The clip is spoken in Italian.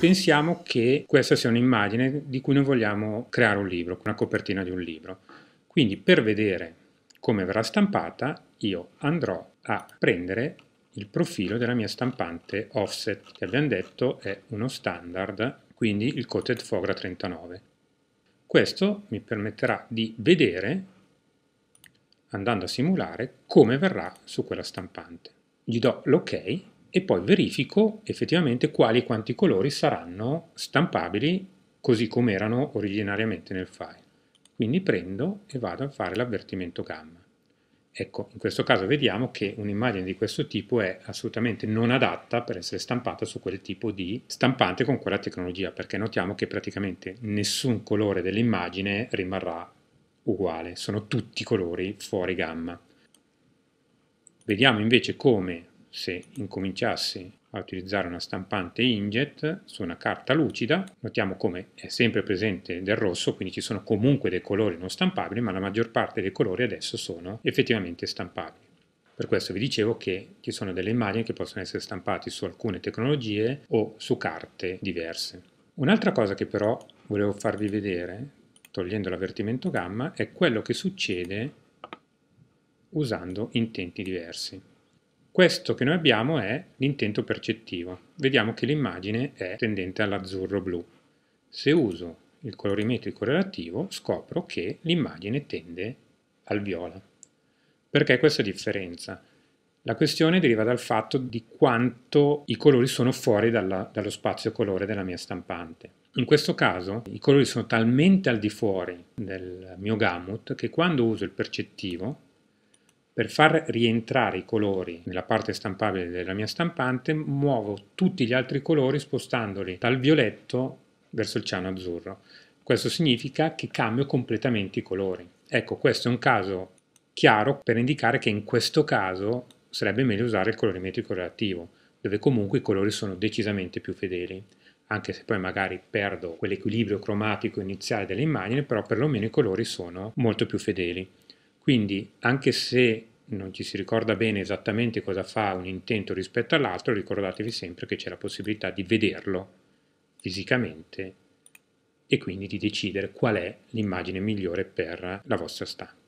Pensiamo che questa sia un'immagine di cui noi vogliamo creare un libro, una copertina di un libro. Quindi per vedere come verrà stampata io andrò a prendere il profilo della mia stampante offset che abbiamo detto è uno standard quindi il Coated Fogra 39 questo mi permetterà di vedere andando a simulare come verrà su quella stampante. Gli do l'ok e poi verifico effettivamente quali e quanti colori saranno stampabili così come erano originariamente nel file. Quindi prendo e vado a fare l'avvertimento gamma. Ecco, in questo caso vediamo che un'immagine di questo tipo è assolutamente non adatta per essere stampata su quel tipo di stampante con quella tecnologia, perché notiamo che praticamente nessun colore dell'immagine rimarrà uguale, sono tutti colori fuori gamma. Vediamo invece come se incominciassi a utilizzare una stampante inkjet su una carta lucida, notiamo come è sempre presente del rosso, quindi ci sono comunque dei colori non stampabili, ma la maggior parte dei colori adesso sono effettivamente stampabili. Per questo vi dicevo che ci sono delle immagini che possono essere stampate su alcune tecnologie o su carte diverse. Un'altra cosa che però volevo farvi vedere togliendo l'avvertimento gamma, è quello che succede usando intenti diversi. Questo che noi abbiamo è l'intento percettivo. Vediamo che l'immagine è tendente all'azzurro-blu. Se uso il colorimetrico relativo scopro che l'immagine tende al viola. Perché questa differenza? La questione deriva dal fatto di quanto i colori sono fuori dalla, dallo spazio colore della mia stampante. In questo caso i colori sono talmente al di fuori del mio gamut che quando uso il percettivo, per far rientrare i colori nella parte stampabile della mia stampante, muovo tutti gli altri colori spostandoli dal violetto verso il ciano azzurro. Questo significa che cambio completamente i colori. Ecco, questo è un caso chiaro per indicare che in questo caso sarebbe meglio usare il colorimetrico relativo, dove comunque i colori sono decisamente più fedeli, anche se poi magari perdo quell'equilibrio cromatico iniziale dell'immagine, però perlomeno i colori sono molto più fedeli. Quindi, anche se non ci si ricorda bene esattamente cosa fa un intento rispetto all'altro, ricordatevi sempre che c'è la possibilità di vederlo fisicamente e quindi di decidere qual è l'immagine migliore per la vostra stampa.